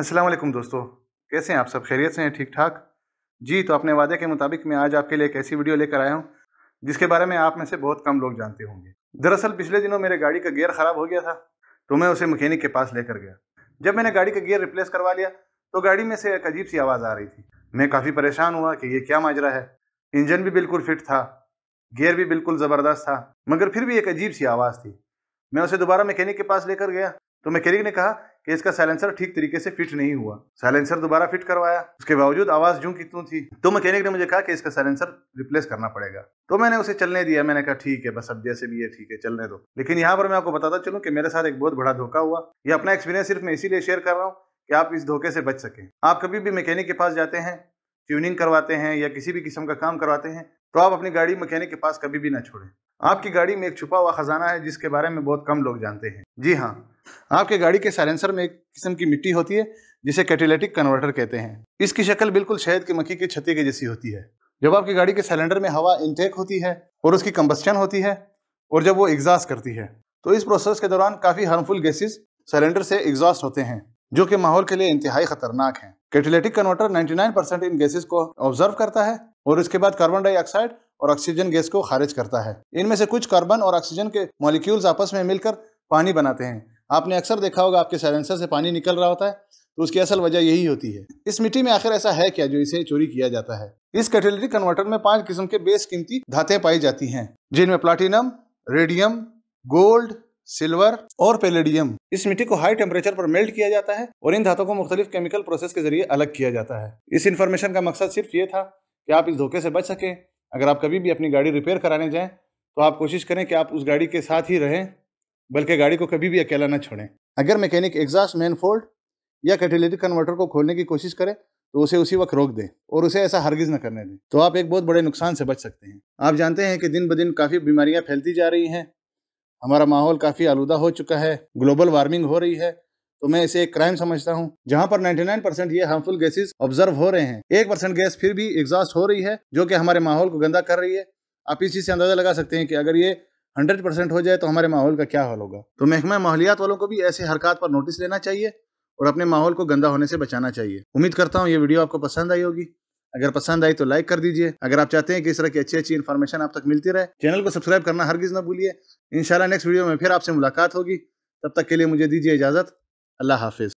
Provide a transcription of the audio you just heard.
अस्सलाम वालेकुम दोस्तों कैसे हैं आप सब खैरियत से हैं ठीक ठाक जी तो अपने वादे के मुताबिक मैं आज आपके लिए एक ऐसी वीडियो लेकर आया हूँ जिसके बारे में आप में से बहुत कम लोग जानते होंगे दरअसल पिछले दिनों मेरे गाड़ी का गियर ख़राब हो गया था तो मैं उसे मकैनिक के पास लेकर गया जब मैंने गाड़ी का गेयर रिप्लेस करवा लिया तो गाड़ी में से एक अजीब सी आवाज़ आ रही थी मैं काफ़ी परेशान हुआ कि ये क्या माजरा है इंजन भी बिल्कुल फिट था गेयर भी बिल्कुल ज़बरदस्त था मगर फिर भी एक अजीब सी आवाज़ थी मैं उसे दोबारा मकैनिक के पास लेकर गया तो मैकेनिक ने कहा कि इसका साइलेंसर ठीक तरीके से फिट नहीं हुआ साइलेंसर दोबारा फिट करवाया उसके बावजूद आवाज जू तू थी तो मैकेनिक ने मुझे कहा कि इसका साइलेंसर रिप्लेस करना पड़ेगा तो मैंने उसे चलने दिया मैंने कहा ठीक है बस अब जैसे भी है ठीक है चलने दो लेकिन यहाँ पर मैं आपको बताता चलूँ कि मेरे साथ एक बहुत बड़ा धोखा हुआ ये अपना एक्सपीरियंस सिर्फ मैं इसीलिए शेयर कर रहा हूँ कि आप इस धोखे से बच सकें आप कभी भी मैकेनिक के पास जाते हैं ट्यूनिंग करवाते हैं या किसी भी किस्म का काम करवाते हैं तो आप अपनी गाड़ी मैकेनिक के पास कभी भी ना छोड़ें आपकी गाड़ी में एक छुपा हुआ खजाना है जिसके बारे में बहुत कम लोग जानते हैं जी हाँ आपके गाड़ी के साइलेंसर में एक किस्म की मिट्टी होती है जिसे कैटेलेटिक कन्वर्टर कहते हैं इसकी शक्ल बिल्कुल शहद की मक्खी की छती के जैसी होती है जब आपकी गाड़ी के सिलेंडर में हवा इनटेक होती है और उसकी कंबस्टन होती है और जब वो एग्जॉस्ट करती है तो इस प्रोसेस के दौरान काफ़ी हार्मफुल गैसेस सिलेंडर से एग्जॉस्ट होते हैं जो कि माहौल के लिए इंतहाई खतरनाक है कैटेलेटिक कन्वर्टर 99% इन गैसेस को ऑब्जर्व करता है और इसके बाद कार्बन डाइऑक्साइड और ऑक्सीजन गैस को खारिज करता है इनमें से कुछ कार्बन और ऑक्सीजन के मॉलिक्यूल्स आपस में मिलकर पानी बनाते हैं आपने अक्सर देखा होगा आपके साइलेंसर से पानी निकल रहा होता है तो उसकी असल वजह यही होती है इस मिट्टी में आखिर ऐसा है क्या जो इसे चोरी किया जाता है इस कैटेलरी कन्वर्टर में पांच किस्म के बेस कीमती धातें पाई जाती हैं जिनमें प्लाटिनम रेडियम गोल्ड सिल्वर और पेलेडियम इस मिट्टी को हाई टेम्परेचर पर मेल्ट किया जाता है और इन धातों को मुख्तलिफ केमिकल प्रोसेस के जरिए अलग किया जाता है इस इन्फॉर्मेशन का मकसद सिर्फ ये था कि आप इस धोखे से बच सकें अगर आप कभी भी अपनी गाड़ी रिपेयर कराने जाएं तो आप कोशिश करें कि आप उस गाड़ी के साथ ही रहें बल्कि गाड़ी को कभी भी अकेला ना छोड़ें अगर मैकेनिक एग्जॉस्ट मैनफोल्ड या कैटेलिटिक कन्वर्टर को खोलने की कोशिश करें तो उसे उसी वक्त रोक दें और उसे ऐसा हरगिज न करने दें तो आप एक बहुत बड़े नुकसान से बच सकते हैं आप जानते हैं कि दिन ब दिन काफ़ी बीमारियाँ फैलती जा रही हैं हमारा माहौल काफ़ी आलूदा हो चुका है ग्लोबल वार्मिंग हो रही है तो मैं इसे एक क्राइम समझता हूँ जहाँ पर 99 परसेंट ये हार्मफुल गैसेस ऑब्जर्व हो रहे हैं एक परसेंट गैस फिर भी एग्जॉस्ट हो रही है जो कि हमारे माहौल को गंदा कर रही है आप इसी से अंदाजा लगा सकते हैं कि अगर ये हंड्रेड परसेंट हो जाए तो हमारे माहौल का क्या हाल होगा तो महकमा माहौलियात वालों को भी ऐसे हरकत पर नोटिस लेना चाहिए और अपने माहौल को गंदा होने से बचाना चाहिए उम्मीद करता हूँ ये वीडियो आपको पसंद आई होगी अगर पसंद आई तो लाइक कर दीजिए अगर आप चाहते हैं कि इस तरह की अच्छी अच्छी इन्फॉर्मेशन आप तक मिलती रहे चैनल को सब्सक्राइब करना हरगिज ना भूलिए इंशाल्लाह नेक्स्ट वीडियो में फिर आपसे मुलाकात होगी तब तक के लिए मुझे दीजिए इजाज़त अल्लाह हाफिज़